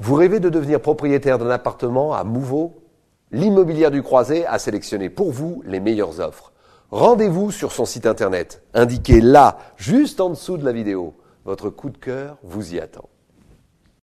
Vous rêvez de devenir propriétaire d'un appartement à Mouveau L'immobilière du Croisé a sélectionné pour vous les meilleures offres. Rendez-vous sur son site internet, indiqué là, juste en dessous de la vidéo. Votre coup de cœur vous y attend.